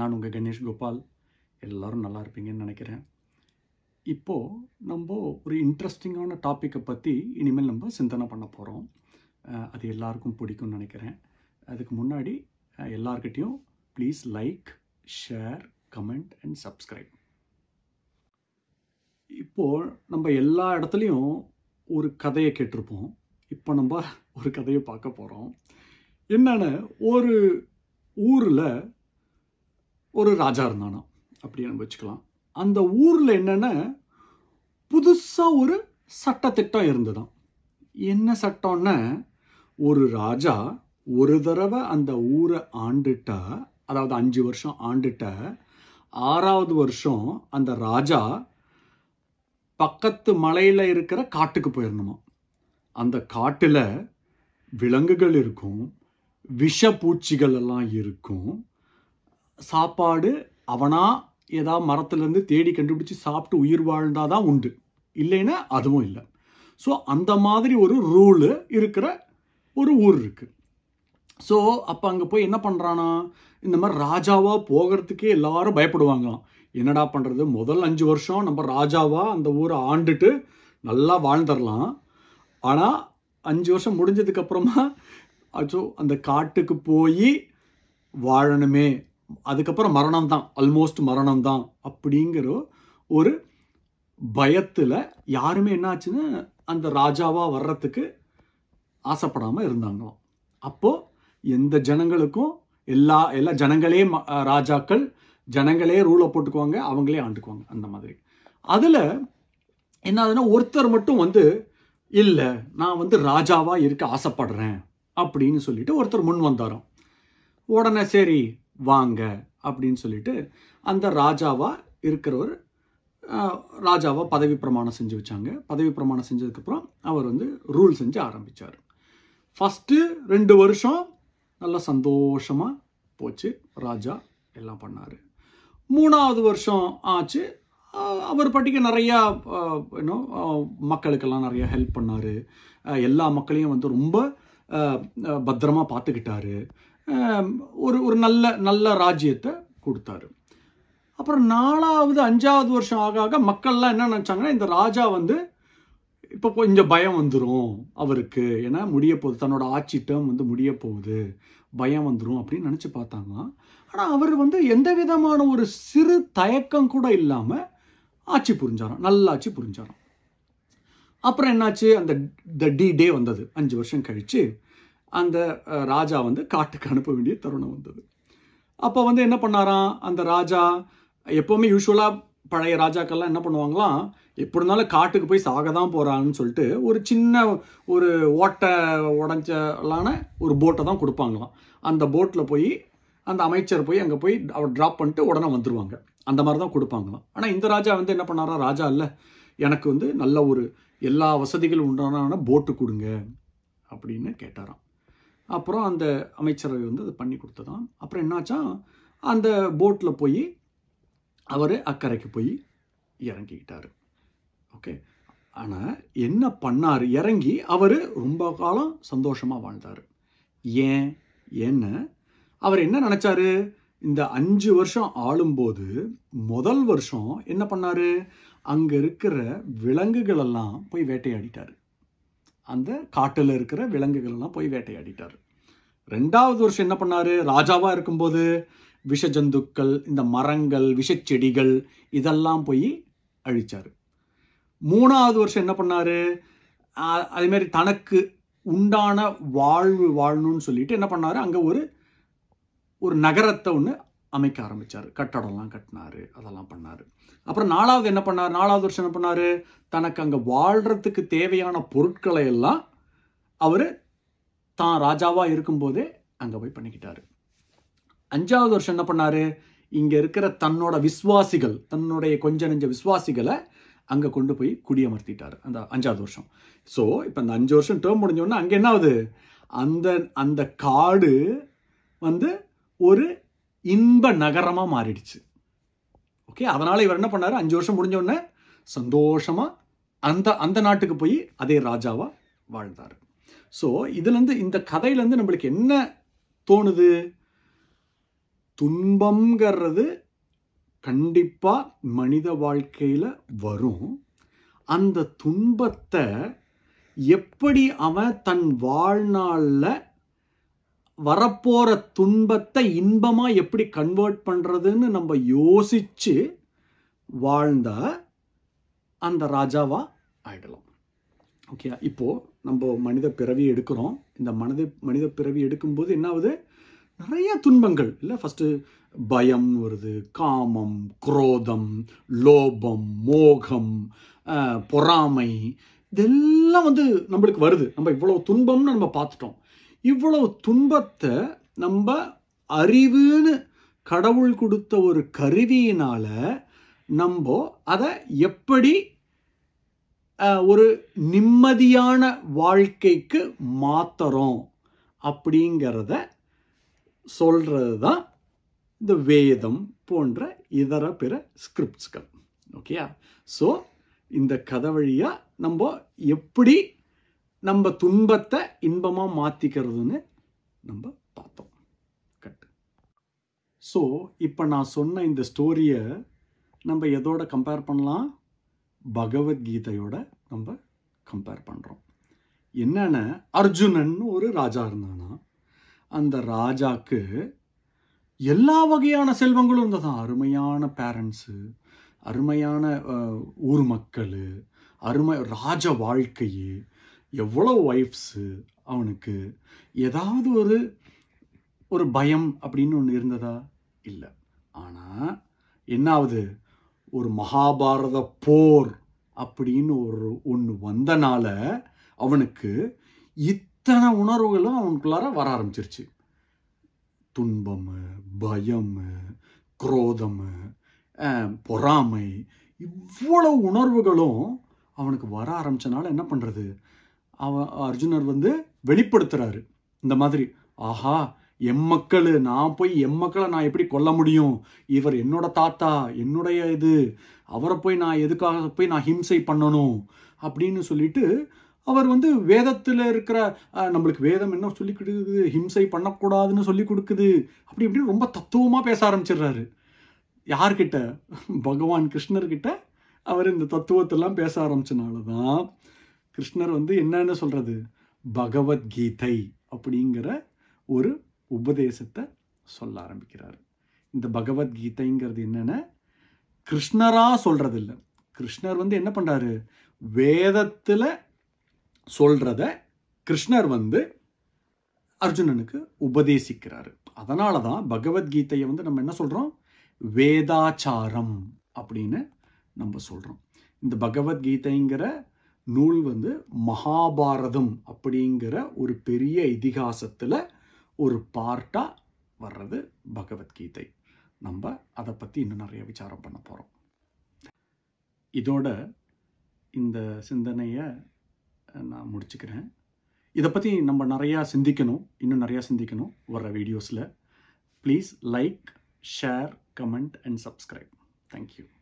நான் உங்கள் கணேஷ் கோபால் எல்லோரும் நல்லா இருப்பீங்கன்னு நினைக்கிறேன் இப்போது நம்ம ஒரு இன்ட்ரெஸ்டிங்கான டாப்பிக்கை பற்றி இனிமேல் நம்ம சிந்தனை பண்ண போகிறோம் அது எல்லாருக்கும் பிடிக்கும்னு நினைக்கிறேன் அதுக்கு முன்னாடி எல்லார்கிட்டேயும் please like share comment and subscribe இப்போது நம்ம எல்லா இடத்துலையும் ஒரு கதையை கேட்டிருப்போம் இப்போ நம்ம ஒரு கதையை பார்க்க போகிறோம் என்னென்ன ஒரு ஊரில் ஒரு ராஜா இருந்தானா அப்படி நம்ம வச்சுக்கலாம் அந்த ஊரில் என்னென்ன புதுசாக ஒரு சட்டத்திட்டம் இருந்ததான் என்ன சட்டம்னா ஒரு ராஜா ஒரு தடவை அந்த ஊரை ஆண்டுட்டா அதாவது அஞ்சு வருஷம் ஆண்டுட்ட ஆறாவது வருஷம் அந்த ராஜா பக்கத்து மலையில் இருக்கிற காட்டுக்கு போயிடணுமா அந்த காட்டில் விலங்குகள் இருக்கும் விஷப்பூச்சிகள் எல்லாம் இருக்கும் சாப்பாடு அவனாக ஏதாவது மரத்துலேருந்து தேடி கண்டுபிடிச்சி சாப்பிட்டு உயிர் வாழ்ந்தால் தான் உண்டு இல்லைன்னா அதுவும் இல்லை ஸோ அந்த மாதிரி ஒரு ரூலு இருக்கிற ஒரு ஊர் இருக்குது ஸோ அப்போ அங்கே போய் என்ன பண்ணுறானா இந்த மாதிரி ராஜாவாக போகிறதுக்கே எல்லாரும் பயப்படுவாங்களாம் என்னடா பண்ணுறது முதல் அஞ்சு வருஷம் நம்ம ராஜாவாக அந்த ஊரை ஆண்டுட்டு நல்லா வாழ்ந்துடலாம் ஆனால் அஞ்சு வருஷம் முடிஞ்சதுக்கப்புறமா ஸோ அந்த காட்டுக்கு போய் வாழணுமே அதுக்கப்புறம் மரணம் தான் ஆல்மோஸ்ட் மரணம் தான் அப்படிங்கிற ஒரு பயத்தில் யாருமே என்னாச்சுன்னு அந்த ராஜாவாக வர்றதுக்கு ஆசைப்படாமல் இருந்தாங்களாம் அப்போது எந்த ஜனங்களுக்கும் எல்லா எல்லா ஜனங்களே ராஜாக்கள் ஜனங்களே ரூலை போட்டுக்குவாங்க அவங்களே ஆண்டுக்குவாங்க அந்த மாதிரி அதில் என்ன ஆகுதுன்னா ஒருத்தர் மட்டும் வந்து இல்லை நான் வந்து ராஜாவாக இருக்க ஆசைப்படுறேன் அப்படின்னு சொல்லிட்டு ஒருத்தர் முன் வந்தாராம் உடனே சரி வாங்க அப்படின்னு சொல்லிட்டு அந்த ராஜாவாக இருக்கிறவர் ராஜாவாக பதவி பிரமாணம் செஞ்சு வச்சாங்க பதவி பிரமாணம் செஞ்சதுக்கப்புறம் அவர் வந்து ரூல் செஞ்சு ஆரம்பித்தார் ஃபஸ்ட்டு ரெண்டு வருஷம் நல்லா சந்தோஷமாக போச்சு ராஜா எல்லாம் பண்ணார் மூணாவது வருஷம் ஆச்சு அவர் பட்டிக்கு நிறையா இன்னும் மக்களுக்கெல்லாம் நிறையா ஹெல்ப் பண்ணார் எல்லா மக்களையும் வந்து ரொம்ப பத்திரமாக பார்த்துக்கிட்டாரு ஒரு ஒரு நல்ல நல்ல ராஜ்யத்தை கொடுத்தாரு அப்புறம் நாலாவது அஞ்சாவது வருஷம் ஆக ஆக மக்கள்லாம் என்ன நினச்சாங்கன்னா இந்த ராஜா வந்து இப்போ கொஞ்சம் பயம் வந்துடும் அவருக்கு ஏன்னா முடிய போகுது தன்னோட ஆட்சி டேர்ம் வந்து முடிய போகுது பயம் வந்துடும் அப்படின்னு நினச்சி பார்த்தாங்கன்னா ஆனால் அவர் வந்து எந்த விதமான ஒரு சிறு தயக்கம் கூட இல்லாமல் ஆட்சி புரிஞ்சாராம் நல்ல ஆட்சி புரிஞ்சாராம் அப்புறம் என்னாச்சு அந்த த டி டே வந்தது அஞ்சு வருஷம் கழித்து அந்த ராஜா வந்து காட்டுக்கு அனுப்ப வேண்டிய தருணம் வந்தது அப்போ வந்து என்ன பண்ணாராம் அந்த ராஜா எப்போவுமே யூஸ்வலாக பழைய ராஜாக்கள்லாம் என்ன பண்ணுவாங்களாம் எப்படி இருந்தாலும் காட்டுக்கு போய் சாக தான் போகிறாங்கன்னு சொல்லிட்டு ஒரு சின்ன ஒரு ஓட்டை உடஞ்சலான ஒரு போட்டை தான் கொடுப்பாங்களாம் அந்த போட்டில் போய் அந்த அமைச்சர் போய் அங்கே போய் அவர் ட்ராப் பண்ணிட்டு உடனே வந்துடுவாங்க அந்த மாதிரி தான் கொடுப்பாங்களாம் ஆனால் இந்த ராஜா வந்து என்ன பண்ணாரா ராஜா இல்லை எனக்கு வந்து நல்ல ஒரு எல்லா வசதிகளும் உண்டான போட்டு கொடுங்க அப்படின்னு கேட்டாராம் அப்புறம் அந்த அமைச்சரவை வந்து அதை பண்ணி கொடுத்ததாம் அப்புறம் என்னாச்சா அந்த போட்டில் போய் அவர் அக்கறைக்கு போய் இறங்கிக்கிட்டார் ஓகே ஆனால் என்ன பண்ணார் இறங்கி அவர் ரொம்ப காலம் சந்தோஷமாக வாழ்ந்தார் ஏன் என்ன அவர் என்ன நினச்சாரு இந்த அஞ்சு வருஷம் ஆளும்போது முதல் வருஷம் என்ன பண்ணார் அங்கே இருக்கிற விலங்குகளெல்லாம் போய் வேட்டையாடிட்டார் அந்த காட்டில் இருக்கிற விலங்குகள்லாம் போய் வேட்டையாடிட்டார் ரெண்டாவது வருஷம் என்ன பண்ணார் ராஜாவாக இருக்கும்போது விஷ ஜந்துக்கள் இந்த மரங்கள் விஷச்செடிகள் இதெல்லாம் போய் அழித்தார் மூணாவது வருஷம் என்ன பண்ணார் அதேமாரி தனக்கு உண்டான வாழ்வு வாழணும்னு சொல்லிட்டு என்ன பண்ணார் அங்கே ஒரு ஒரு நகரத்தை ஒன்று அமைக்க ஆரம்பித்தார் கட்டடம்லாம் கட்டினார் அதெல்லாம் பண்ணார் அப்புறம் நாலாவது என்ன பண்ணார் நாலாவது வருஷம் என்ன பண்ணார் தனக்கு அங்கே வாழ்கிறதுக்கு தேவையான பொருட்களை எல்லாம் அவர் தான் ராஜாவாக இருக்கும்போதே அங்கே போய் பண்ணிக்கிட்டார் அஞ்சாவது வருஷம் என்ன பண்ணார் இங்கே இருக்கிற தன்னோட விஸ்வாசிகள் தன்னுடைய கொஞ்ச நெஞ்ச விஸ்வாசிகளை அங்கே கொண்டு போய் குடியமர்த்திட்டார் அந்த அஞ்சாவது வருஷம் ஸோ இப்போ அந்த அஞ்சு வருஷம் டேர்ம் முடிஞ்சோடனே அங்கே என்ன ஆகுது அந்த அந்த காடு வந்து ஒரு இன்ப நகரமாக மாறிடுச்சு ஓகே அதனால் இவர் என்ன பண்ணார் அஞ்சு வருஷம் முடிஞ்ச உடனே சந்தோஷமாக அந்த அந்த நாட்டுக்கு போய் அதே ராஜாவாக வாழ்ந்தார் ஸோ இதுலேருந்து இந்த கதையிலேருந்து நம்மளுக்கு என்ன தோணுது துன்பங்கிறது கண்டிப்பாக மனித வாழ்க்கையில் வரும் அந்த துன்பத்தை எப்படி அவன் தன் வாழ்நாளில் வரப்போகிற துன்பத்தை இன்பமாக எப்படி கன்வெர்ட் பண்ணுறதுன்னு நம்ம யோசித்து வாழ்ந்த அந்த ராஜாவா ஆயிடலாம் ஓகே இப்போது நம்ம மனித பிறவி எடுக்கிறோம் இந்த மனித மனித பிறவி எடுக்கும்போது என்ன ஆகுது நிறைய துன்பங்கள் இல்லை ஃபஸ்ட்டு பயம் வருது காமம் குரோதம் லோபம் மோகம் பொறாமை இதெல்லாம் வந்து நம்மளுக்கு வருது நம்ம இவ்வளோ துன்பம்னு நம்ம பார்த்துட்டோம் இவ்வளவு துன்பத்தை நம்ம அறிவுன்னு கடவுள் கொடுத்த ஒரு கருவியினால் நம்ம அதை எப்படி ஒரு நிம்மதியான வாழ்க்கைக்கு மாத்துறோம் அப்படிங்கிறத சொல்கிறது தான் இந்த வேதம் போன்ற இதர பிற ஸ்கிரிப்ட்ஸ்கள் ஓகேயா ஸோ இந்த கதை வழியாக நம்ம எப்படி நம்ம துன்பத்தை இன்பமாக மாற்றிக்கிறதுன்னு நம்ம பார்த்தோம் கட் ஸோ இப்போ நான் சொன்ன இந்த ஸ்டோரியை நம்ம எதோட கம்பேர் பண்ணலாம் பகவத்கீதையோட நம்ம கம்பேர் பண்ணுறோம் என்னென்ன அர்ஜுனன் ஒரு ராஜா இருந்தானா அந்த ராஜாக்கு எல்லா வகையான செல்வங்களும் இருந்ததான் அருமையான பேரண்ட்ஸு அருமையான ஊர் மக்கள் அருமை ராஜ வாழ்க்கையே எவ்வளோ ஒய்ஃப்ஸு அவனுக்கு ஏதாவது ஒரு ஒரு பயம் அப்படின்னு ஒன்று இருந்ததா இல்லை ஆனால் என்னாவது ஒரு மகாபாரத போர் அப்படின்னு ஒரு ஒன்று வந்தனால அவனுக்கு இத்தனை உணர்வுகளும் அவனுக்குள்ளார வர ஆரம்பிச்சிருச்சு துன்பம் பயம் குரோதம் பொறாமை இவ்வளோ உணர்வுகளும் அவனுக்கு வர ஆரம்பிச்சனால என்ன பண்ணுறது அவ அர்ஜுனர் வந்து வெளிப்படுத்துறாரு இந்த மாதிரி ஆஹா எம்மக்கள் நான் போய் எம்மக்களை நான் எப்படி கொல்ல முடியும் இவர் என்னோட தாத்தா என்னுடைய இது அவரை போய் நான் எதுக்காக போய் நான் ஹிம்சை பண்ணணும் அப்படின்னு சொல்லிட்டு அவர் வந்து வேதத்தில் இருக்கிற நம்மளுக்கு வேதம் என்ன சொல்லி கொடுக்குது ஹிம்சை பண்ணக்கூடாதுன்னு சொல்லி கொடுக்குது அப்படி இப்படின்னு ரொம்ப தத்துவமாக பேச ஆரம்பிச்சிடுறாரு யார்கிட்ட பகவான் கிருஷ்ணர்கிட்ட அவர் இந்த தத்துவத்தெல்லாம் பேச ஆரம்பிச்சனால தான் கிருஷ்ணர் வந்து என்னன்னு சொல்கிறது பகவத்கீதை அப்படிங்கிற ஒரு உபதேசத்தை சொல்ல ஆரம்பிக்கிறார் இந்த பகவத்கீதைங்கிறது என்னென்ன கிருஷ்ணரா சொல்கிறது இல்லை கிருஷ்ணர் வந்து என்ன பண்ணுறாரு வேதத்தில் சொல்கிறத கிருஷ்ணர் வந்து அர்ஜுனனுக்கு உபதேசிக்கிறாரு அதனால தான் பகவத்கீதையை வந்து நம்ம என்ன சொல்கிறோம் வேதாச்சாரம் அப்படின்னு நம்ம சொல்கிறோம் இந்த பகவத்கீதைங்கிற நூல் வந்து மகாபாரதம் அப்படிங்கிற ஒரு பெரிய இதிகாசத்தில் ஒரு பார்ட்டாக வர்றது பகவத்கீதை நம்ம அதை பற்றி இன்னும் நிறைய விசாரம் பண்ண போகிறோம் இதோட இந்த சிந்தனையை நான் முடிச்சுக்கிறேன் இதை பற்றி நம்ம நிறையா சிந்திக்கணும் இன்னும் நிறையா சிந்திக்கணும் வர வீடியோஸில் please like share comment and subscribe thank you